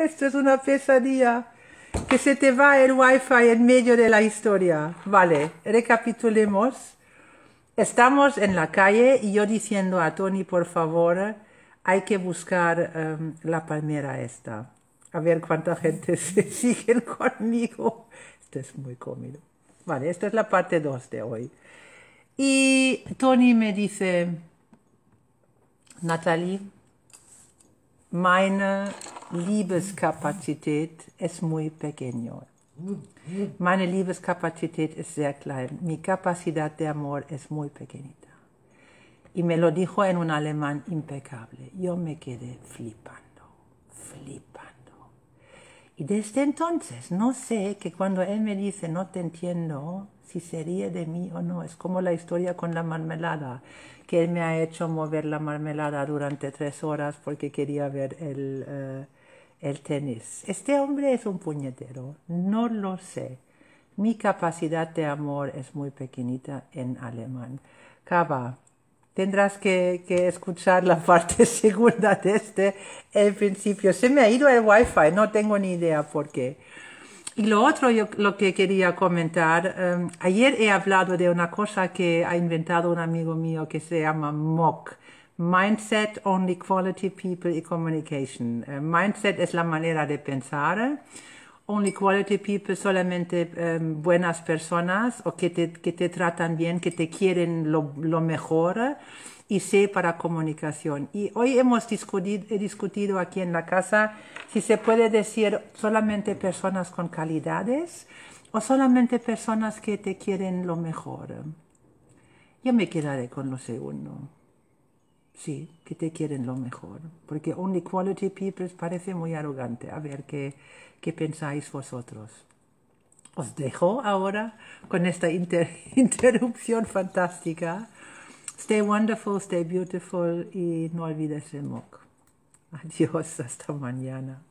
Esto es una pesadilla. Que se te va el wifi en medio de la historia. Vale, recapitulemos. Estamos en la calle y yo diciendo a Tony, por favor, hay que buscar em, la palmera esta. A ver cuánta gente se sigue conmigo. Esto es muy cómico. Vale, esta es la parte 2 de hoy. Y Tony me dice, Natalie, meine Liebeskapazität es muy pequeño. Meine Liebeskapazität es sehr klein. Mi capacidad de amor es muy pequeñita. Y me lo dijo en un alemán impecable. Yo me quedé flipando, flipando. Y desde entonces, no sé que cuando él me dice no te entiendo, si sería de mí o no. Es como la historia con la marmelada, que él me ha hecho mover la marmelada durante tres horas porque quería ver el... Eh, el tenis. Este hombre es un puñetero, no lo sé. Mi capacidad de amor es muy pequeñita en alemán. Cava, tendrás que, escuchar la parte segunda este. el principio. Se me ha ido el wifi, no tengo ni idea por qué. Y lo otro, lo que quería comentar, em, ayer he hablado de una cosa que ha inventado un amigo mío que se llama mock Mindset Only Quality People y Communication. Äh, mindset es la manera de pensar. Only quality people, solamente ähm, buenas personas o que te, que te, tratan bien, que te quieren lo, lo mejor y C para comunicación. Y hoy hemos discutido, he discutido aquí en la casa si se puede decir solamente personas con calidades o solamente personas que te quieren lo mejor. Yo me quedaré con lo segundo sí, que te quieren lo mejor. Porque only quality people parece muy arrogante. A ver qué, qué pensáis vosotros. Os dejo ahora con esta interrupción fantástica. Stay wonderful, stay beautiful y no olvides el mock. Adiós, hasta mañana.